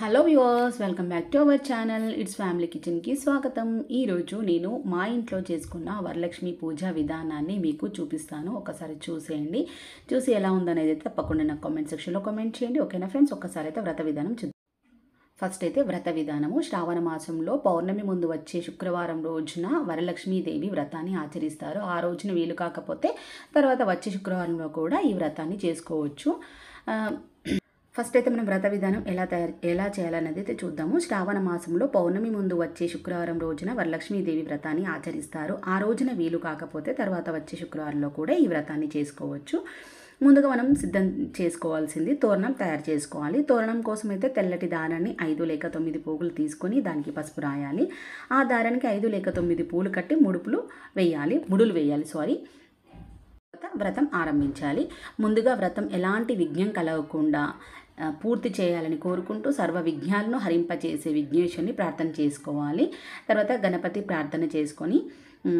hello viewers welcome back to our channel it's family కిచెన్కి స్వాగతం ఈరోజు నేను మా ఇంట్లో చేసుకున్న వరలక్ష్మి పూజ విధానాన్ని మీకు చూపిస్తాను ఒకసారి చూసేయండి చూసి ఎలా ఉందనేది అయితే తప్పకుండా నాకు కామెంట్ సెక్షన్లో కామెంట్ చేయండి ఓకేనా ఫ్రెండ్స్ ఒక్కసారి అయితే వ్రత విధానం చూద్దాం ఫస్ట్ అయితే వ్రత విధానము శ్రావణ మాసంలో పౌర్ణమి ముందు వచ్చే శుక్రవారం రోజున వరలక్ష్మీదేవి వ్రతాన్ని ఆచరిస్తారు ఆ రోజున వీలు కాకపోతే తర్వాత వచ్చే శుక్రవారంలో కూడా ఈ వ్రతాన్ని చేసుకోవచ్చు ఫస్ట్ అయితే మనం వ్రత విధానం ఎలా తయారు ఎలా చేయాలన్నది అయితే చూద్దాము శ్రావణ మాసంలో పౌర్ణమి ముందు వచ్చే శుక్రవారం రోజున వరలక్ష్మీదేవి వ్రతాన్ని ఆచరిస్తారు ఆ రోజున వీలు కాకపోతే తర్వాత వచ్చే శుక్రవారంలో కూడా ఈ వ్రతాన్ని చేసుకోవచ్చు ముందుగా మనం సిద్ధం చేసుకోవాల్సింది తోరణం తయారు చేసుకోవాలి తోరణం కోసం అయితే తెల్లటి దారాన్ని ఐదు లేక తొమ్మిది పూలు తీసుకొని దానికి పసుపు రాయాలి ఆ దారానికి ఐదు లేక తొమ్మిది పూలు కట్టి ముడుపులు వేయాలి ముడులు వేయాలి సారీ వ్రతం ఆరంభించాలి ముందుగా వ్రతం ఎలాంటి విఘ్నం కలగకుండా పూర్తి చేయాలని కోరుకుంటూ సర్వ విఘ్నాలను హరింపచేసే విఘ్నేశ్వరిని ప్రార్థన చేసుకోవాలి తర్వాత గణపతి ప్రార్థన చేసుకొని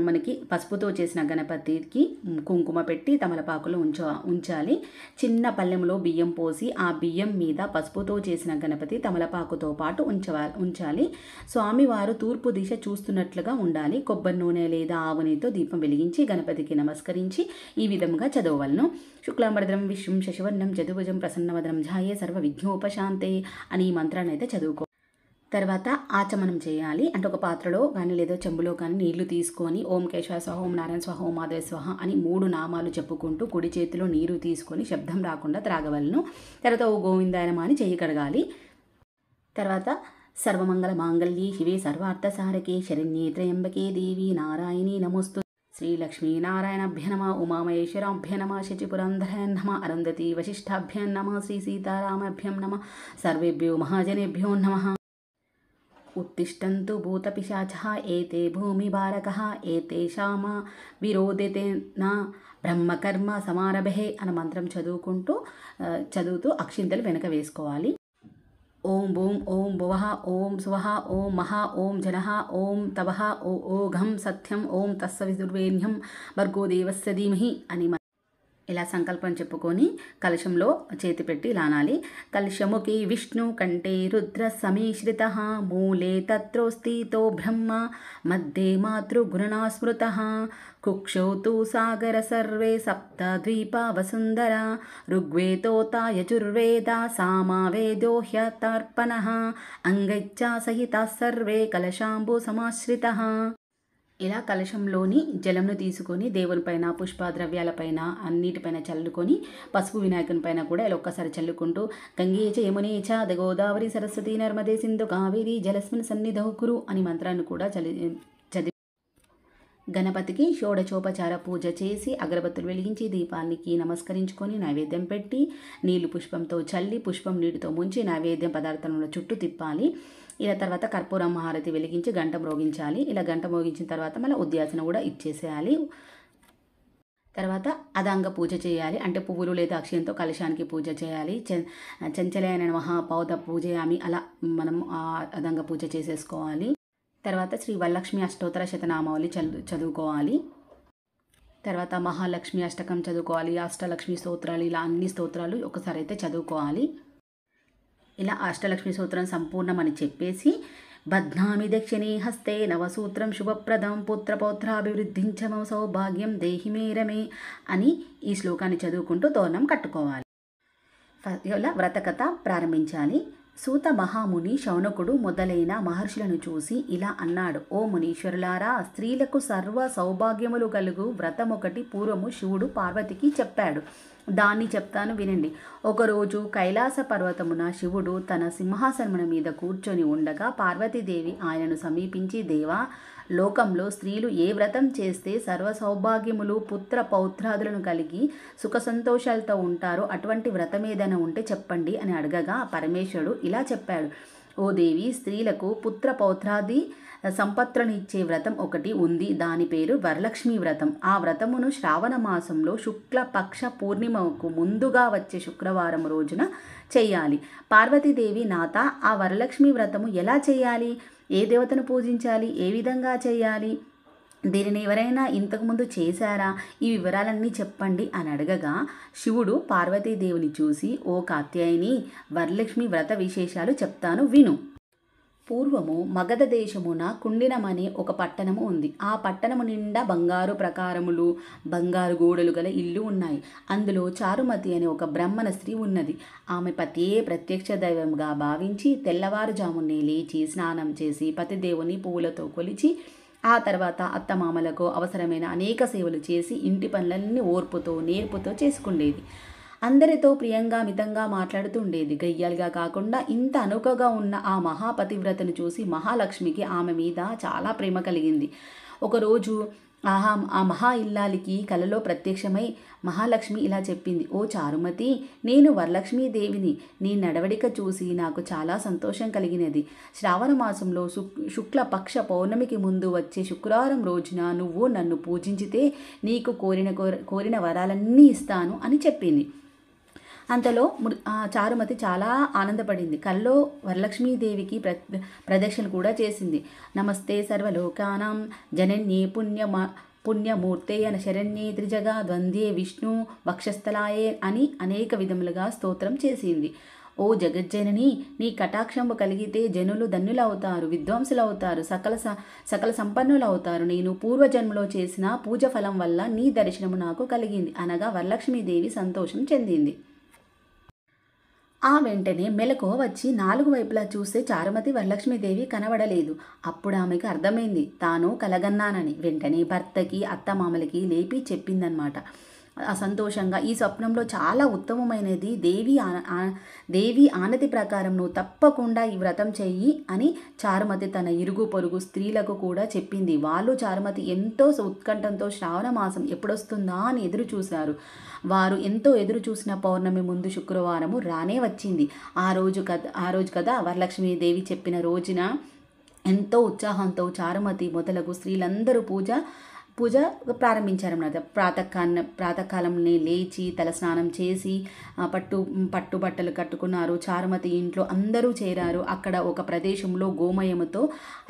మనకి పసుపుతో చేసిన గణపతికి కుంకుమ పెట్టి తమలపాకులు ఉంచ ఉంచాలి చిన్న పల్లెంలో బియ్యం పోసి ఆ బియ్యం మీద పసుపుతో చేసిన గణపతి తమలపాకుతో పాటు ఉంచవా ఉంచాలి స్వామివారు తూర్పు దిశ చూస్తున్నట్లుగా ఉండాలి కొబ్బరి నూనె లేదా ఆవునితో దీపం వెలిగించి గణపతికి నమస్కరించి ఈ విధంగా చదవవలను శుక్లాంబరద్రం విశ్వం శశివర్ణం చతుభుజం ప్రసన్నవదనం ఝాయే సర్వ విఘ్నోపశాంతే అని ఈ మంత్రాన్ని అయితే చదువుకో తర్వాత ఆచమనం చేయాలి అంటే ఒక పాత్రలో కానీ లేదా చెంబులో కానీ నీళ్లు తీసుకొని ఓం కేశవ స్వహ ఓం నారాయణ స్వహ ఓం మాధవ స్వహ అని మూడు నామాలు చెప్పుకుంటూ కుడి చేతిలో నీరు తీసుకొని శబ్దం రాకుండా త్రాగవలను తర్వాత ఓ గోవిందాయనమా అని చేయి కడగాలి తర్వాత సర్వమంగళ మాంగళ్యి శివే సర్వార్థసారకే శరణ్యే త్రయంబకే దేవి నారాయణి నమోస్తు శ్రీ లక్ష్మీనారాయణభ్యనమ ఉమామహేశ్వరాభ్యనమ శచిపురంధరన్ నమ అరుంధతి వశిష్ఠాభ్యన్నమ నమ శ్రీ సీతారామభ్యం నమ సర్వేభ్యో మహాజనేభ్యో నమ उत्तिष्ठन्तु भूतपिशाचः एते భూమిభారకः ఏతేషామా విరోధితే నా బ్రహ్మకర్మ సమారభే అన్న మంత్రం చదువుకుంటూ చదువుతూ అక్షింతలు వెనక వేసుకోవాలి ఓం భూం ఓం భువ ఓం సువ ఓం మహా ఓం జన ఓం తవ ఓ ఓ ఘం సత్యం ఓం తస్సవిదుర్వేణ్యం భర్గోదేవస్ ధీమహి అని ఇలా సంకల్పం చెప్పుకొని కలశంలో చేతి పెట్టి లానాలి కలశముకి విష్ణు కంటే రుద్ర సమీశ్రిత మూలే తత్రోస్థితో బ్రహ్మ మధ్యే మాతృగుణనా స్మృత కుక్షౌతు సాగర సర్వే సప్త ద్వీప వసుందర ఋగ్వేతోతాయజుర్వేద సామావేదో హ్యతర్పణ అంగైచ్చా సహిత సర్వే కలశాంబు సమాశ్రిత ఇలా కలశంలోని జలంను తీసుకొని దేవునిపైన పుష్పద్రవ్యాలపైన అన్నిటిపైన చల్లుకొని పసుపు వినాయకుని పైన కూడా ఇలా ఒక్కసారి చల్లుకుంటూ గంగేచ యమునేచ గోదావరి సరస్వతి నర్మదే సింధు కావేరి జలస్మిన్ సన్నిధౌకురు అని మంత్రాన్ని కూడా చలి చదివి గణపతికి షోడచోపచార పూజ చేసి అగరబత్తులు వెలిగించి దీపానికి నమస్కరించుకొని నైవేద్యం పెట్టి నీళ్లు పుష్పంతో చల్లి పుష్పం నీటితో ముంచి నైవేద్యం పదార్థంలో చుట్టూ తిప్పాలి ఇలా తర్వాత కర్పూరం మహారతి వెలిగించి గంట మ్రోగించాలి ఇలా గంట మ్రోగించిన తర్వాత మళ్ళీ ఉద్యాసన కూడా ఇచ్చేసేయాలి తర్వాత అదంగ పూజ చేయాలి అంటే పువ్వులు లేదా అక్షయంతో కలశానికి పూజ చేయాలి చంచలైన పూజ పూజయామి అలా మనం అదంగ పూజ చేసేసుకోవాలి తర్వాత శ్రీ వరలక్ష్మి అష్టోత్తర శతనామావళి చదువుకోవాలి తర్వాత మహాలక్ష్మి అష్టకం చదువుకోవాలి అష్టలక్ష్మి స్తోత్రాలు ఇలా అన్ని స్తోత్రాలు ఒకసారి అయితే చదువుకోవాలి ఇలా అష్టలక్ష్మి సూత్రం సంపూర్ణమని చెప్పేసి బద్నామి దక్షిణీ హస్తే నవసూత్రం శుభప్రదం పుత్రపౌత్రాభివృద్ధించమ సౌభాగ్యం దేహి మేరమే అని ఈ శ్లోకాన్ని చదువుకుంటూ తోరణం కట్టుకోవాలి ఇలా వ్రతకథ ప్రారంభించాలి సూత మహాముని శౌనకుడు మొదలైన మహర్షులను చూసి ఇలా అన్నాడు ఓ మునీశ్వరులారా స్త్రీలకు సర్వ సౌభాగ్యములు కలుగు వ్రతం ఒకటి పూర్వము శివుడు పార్వతికి చెప్పాడు దాన్ని చెప్తాను వినండి ఒకరోజు కైలాస పర్వతమున శివుడు తన సింహాసనమున మీద కూర్చొని ఉండగా పార్వతీదేవి ఆయనను సమీపించి దేవా లోకంలో స్త్రీలు ఏ వ్రతం చేస్తే సర్వ సౌభాగ్యములు పుత్ర పౌత్రాదులను కలిగి సుఖ సంతోషాలతో ఉంటారో అటువంటి వ్రతం ఏదైనా ఉంటే చెప్పండి అని అడగగా పరమేశ్వరుడు ఇలా చెప్పాడు ఓ దేవి స్త్రీలకు పుత్ర పౌత్రాది సంపత్తులను ఇచ్చే వ్రతం ఒకటి ఉంది దాని పేరు వరలక్ష్మి వ్రతం ఆ వ్రతమును శ్రావణ మాసంలో శుక్లపక్ష పూర్ణిమకు ముందుగా వచ్చే శుక్రవారం రోజున చేయాలి పార్వతీదేవి నాత ఆ వరలక్ష్మి వ్రతము ఎలా చేయాలి ఏ దేవతను పూజించాలి ఏ విధంగా చేయాలి దీనిని ఎవరైనా ఇంతకుముందు చేశారా ఈ వివరాలన్నీ చెప్పండి అని అడగగా శివుడు పార్వతీదేవిని చూసి ఓ కాత్యాయని వరలక్ష్మి వ్రత విశేషాలు చెప్తాను విను పూర్వము మగధ దేశమున కుండినమనే ఒక పట్టణము ఉంది ఆ పట్టణము నిండా బంగారు ప్రకారములు బంగారు గోడలు గల ఇల్లు ఉన్నాయి అందులో చారుమతి అనే ఒక బ్రహ్మణ స్త్రీ ఉన్నది ఆమె పతియే ప్రత్యక్ష దైవంగా భావించి తెల్లవారుజామునే లేచి స్నానం చేసి పతిదేవుని పువ్వులతో కొలిచి ఆ తర్వాత అత్తమామలకు అవసరమైన అనేక సేవలు చేసి ఇంటి పనులన్నీ ఓర్పుతో నేర్పుతో చేసుకుండేది అందరితో ప్రియంగా మితంగా మాట్లాడుతుండేది గయ్యాలుగా కాకుండా ఇంత అనుకగా ఉన్న ఆ మహాపతివ్రతను చూసి మహాలక్ష్మికి ఆమె మీద చాలా ప్రేమ కలిగింది ఒకరోజు ఆహా ఆ మహా ఇల్లాలికి కలలో ప్రత్యక్షమై మహాలక్ష్మి ఇలా చెప్పింది ఓ చారుమతి నేను వరలక్ష్మీదేవిని నీ నడవడిక చూసి నాకు చాలా సంతోషం కలిగినది శ్రావణ మాసంలో శుక్ల పక్ష పౌర్ణమికి ముందు వచ్చే శుక్రవారం రోజున నువ్వు నన్ను పూజించితే నీకు కోరిన కోరిన వరాలన్నీ ఇస్తాను అని చెప్పింది అంతలో చారుమతి చాలా ఆనందపడింది కల్లో వరలక్ష్మీదేవికి ప్ర ప్రదక్షిణ కూడా చేసింది నమస్తే సర్వలోకానం జనన్యే పుణ్య పుణ్యమూర్తే అన శరణ్యే త్రిజగా ద్వంద్వే విష్ణు వక్షస్థలాయే అని అనేక విధములుగా స్తోత్రం చేసింది ఓ జగజ్జనని నీ కటాక్షంబు కలిగితే జనులు అవుతారు విద్వాంసులు అవుతారు సకల స సకల అవుతారు నేను పూర్వజన్మలో చేసిన పూజ ఫలం వల్ల నీ దర్శనము నాకు కలిగింది అనగా వరలక్ష్మీదేవి సంతోషం చెందింది ఆ వెంటనే మెలకువ వచ్చి నాలుగు వైపులా చూస్తే చారుమతి వరలక్ష్మీదేవి కనబడలేదు అప్పుడు ఆమెకు అర్థమైంది తాను కలగన్నానని వెంటనే భర్తకి అత్తమామలకి లేపి చెప్పిందనమాట సంతోషంగా ఈ స్వప్నంలో చాలా ఉత్తమమైనది దేవి దేవి ఆనతి ప్రకారం నువ్వు తప్పకుండా ఈ వ్రతం చెయ్యి అని చారుమతి తన ఇరుగు పొరుగు స్త్రీలకు కూడా చెప్పింది వాళ్ళు చారుమతి ఎంతో ఉత్కంఠంతో శ్రావణ మాసం ఎప్పుడొస్తుందా అని ఎదురు చూశారు వారు ఎంతో ఎదురు చూసిన పౌర్ణమి ముందు శుక్రవారము రానే వచ్చింది ఆ రోజు కథ ఆ రోజు కదా వరలక్ష్మీదేవి చెప్పిన రోజున ఎంతో ఉత్సాహంతో చారుమతి మొదలగు స్త్రీలందరూ పూజ పూజ ప్రారంభించారన్నమాట ప్రాతకాన్న ప్రాతకాలంనే లేచి తలస్నానం చేసి పట్టు పట్టు బట్టలు కట్టుకున్నారు చారుమతి ఇంట్లో అందరూ చేరారు అక్కడ ఒక ప్రదేశంలో గోమయముతో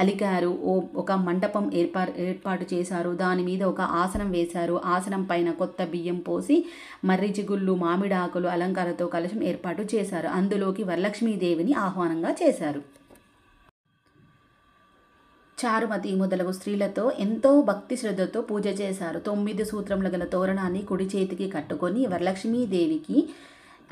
అలికారు ఓ ఒక మండపం ఏర్పా ఏర్పాటు చేశారు దాని మీద ఒక ఆసనం వేశారు ఆసనం పైన కొత్త బియ్యం పోసి మర్రి జిగుళ్ళు మామిడాకులు అలంకారతో కలశం ఏర్పాటు చేశారు అందులోకి వరలక్ష్మీదేవిని ఆహ్వానంగా చేశారు చారుమతి మొదలగు స్త్రీలతో ఎంతో భక్తి శ్రద్ధతో పూజ చేశారు తొమ్మిది సూత్రములు గల తోరణాన్ని కుడి చేతికి కట్టుకొని వరలక్ష్మీదేవికి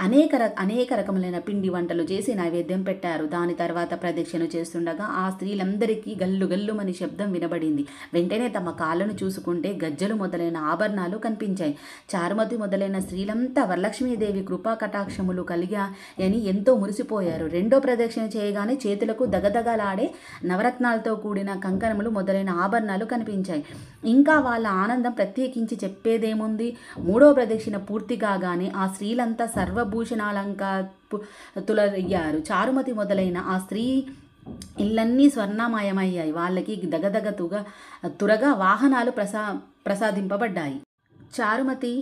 అనేక రక అనేక రకములైన పిండి వంటలు చేసి నైవేద్యం పెట్టారు దాని తర్వాత ప్రదక్షిణ చేస్తుండగా ఆ స్త్రీలందరికీ గల్లు గల్లుమని శబ్దం వినబడింది వెంటనే తమ కాళ్ళను చూసుకుంటే గజ్జలు మొదలైన ఆభరణాలు కనిపించాయి చారుమతి మొదలైన స్త్రీలంతా వరలక్ష్మీదేవి కృపా కటాక్షములు కలిగా అని ఎంతో మురిసిపోయారు రెండో ప్రదక్షిణ చేయగానే చేతులకు దగదగలాడే నవరత్నాలతో కూడిన కంకణములు మొదలైన ఆభరణాలు కనిపించాయి ఇంకా వాళ్ళ ఆనందం ప్రత్యేకించి చెప్పేదేముంది మూడో ప్రదక్షిణ పూర్తి కాగానే ఆ స్త్రీలంతా సర్వ భూషణాలంక తులయ్యారు చారుమతి మొదలైన ఆ స్త్రీ ఇళ్ళన్నీ స్వర్ణమయమయ్యాయి వాళ్ళకి దగదగ తుగ తురగా వాహనాలు ప్రసా ప్రసాదింపబడ్డాయి చారుమతి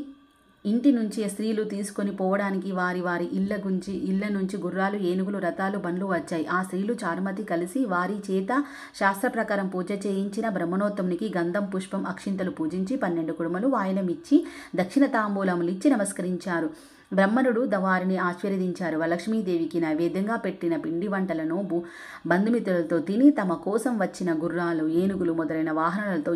ఇంటి నుంచి స్త్రీలు తీసుకొని పోవడానికి వారి వారి ఇళ్ళ గుంచి ఇళ్ళ నుంచి గుర్రాలు ఏనుగులు రథాలు బండ్లు వచ్చాయి ఆ స్త్రీలు చారుమతి కలిసి వారి చేత శాస్త్ర ప్రకారం పూజ చేయించిన బ్రహ్మణోత్తమునికి గంధం పుష్పం అక్షింతలు పూజించి పన్నెండు కుడుమలు వాయనమిచ్చి దక్షిణ తాంబూలములు ఇచ్చి నమస్కరించారు బ్రహ్మణుడు వారిని ఆశీర్వదించారు లక్ష్మీదేవికి నైవేద్యంగా పెట్టిన పిండి వంటలను బంధుమిత్రులతో తిని తమ కోసం వచ్చిన గుర్రాలు ఏనుగులు మొదలైన వాహనాలతో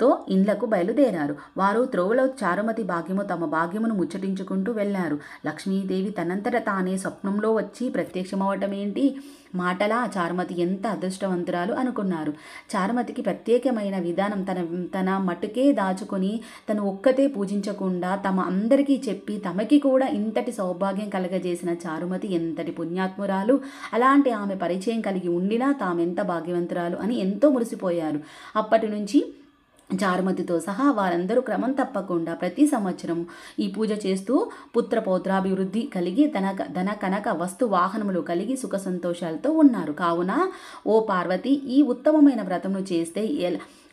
తో ఇండ్లకు బయలుదేరారు వారు త్రోవలో చారుమతి భాగ్యము తమ భాగ్యమును ముచ్చటించుకుంటూ వెళ్ళారు లక్ష్మీదేవి తనంతట తానే స్వప్నంలో వచ్చి ప్రత్యక్షమవటమేంటి ఏంటి మాటలా చారుమతి ఎంత అదృష్టవంతురాలు అనుకున్నారు చారుమతికి ప్రత్యేకమైన విధానం తన తన మటుకే దాచుకొని తను ఒక్కతే పూజించకుండా తమ అందరికీ చెప్పి తమకి కూడా ఇంతటి సౌభాగ్యం కలగజేసిన చారుమతి ఎంతటి పుణ్యాత్మురాలు అలాంటి ఆమె పరిచయం కలిగి ఉండినా తామెంత భాగ్యవంతురాలు అని ఎంతో మురిసిపోయారు అప్పటి నుంచి చారుమతితో సహా వారందరూ క్రమం తప్పకుండా ప్రతి సంవత్సరం ఈ పూజ చేస్తూ పుత్ర పౌత్రాభివృద్ధి కలిగి తన ధన కనక వస్తు వాహనములు కలిగి సుఖ సంతోషాలతో ఉన్నారు కావున ఓ పార్వతి ఈ ఉత్తమమైన వ్రతమును చేస్తే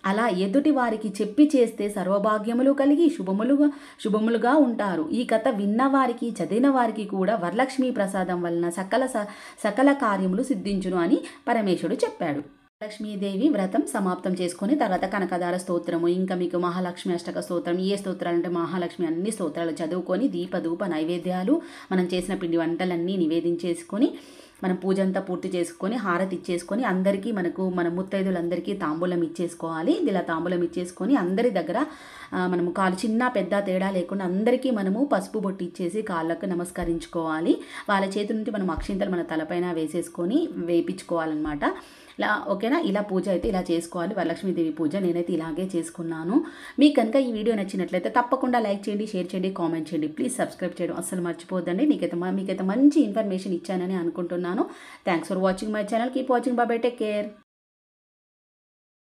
అలా ఎదుటి వారికి చెప్పి చేస్తే సర్వభాగ్యములు కలిగి శుభములుగా శుభములుగా ఉంటారు ఈ కథ విన్న వారికి చదివిన వారికి కూడా వరలక్ష్మీ ప్రసాదం వలన సకల సకల కార్యములు సిద్ధించును అని పరమేశ్వరుడు చెప్పాడు లక్ష్మీదేవి వ్రతం సమాప్తం చేసుకొని తర్వాత కనకదార స్తోత్రము ఇంకా మీకు మహాలక్ష్మి అష్టక స్తోత్రం ఏ స్తోత్రాలు అంటే మహాలక్ష్మి అన్ని స్తోత్రాలు చదువుకొని దీపధూప నైవేద్యాలు మనం చేసిన పిండి వంటలన్నీ నివేదించేసుకొని మనం పూజ అంతా పూర్తి చేసుకొని హారతి ఇచ్చేసుకొని అందరికీ మనకు మన ముత్తైదులందరికీ తాంబూలం ఇచ్చేసుకోవాలి ఇలా తాంబూలం ఇచ్చేసుకొని అందరి దగ్గర మనము కాలు చిన్న పెద్ద తేడా లేకుండా అందరికీ మనము పసుపు బొట్టి ఇచ్చేసి కాళ్ళకు నమస్కరించుకోవాలి వాళ్ళ చేతి నుండి మనం అక్షింతలు మన తలపైన వేసేసుకొని వేపించుకోవాలన్నమాట ఇలా ఓకేనా ఇలా పూజ అయితే ఇలా చేసుకోవాలి వరలక్ష్మీదేవి పూజ నేనైతే ఇలాగే చేసుకున్నాను మీకు కనుక ఈ వీడియో నచ్చినట్లయితే తప్పకుండా లైక్ చేయండి షేర్ చేయండి కామెంట్ చేయండి ప్లీజ్ సబ్స్క్రైబ్ చేయడం అస్సలు మర్చిపోద్దండి నీకైతే మీకైతే మంచి ఇన్ఫర్మేషన్ ఇచ్చానని అనుకుంటున్నాను thanks for watching my channel keep watching బాబాయ్ టేక్ కేర్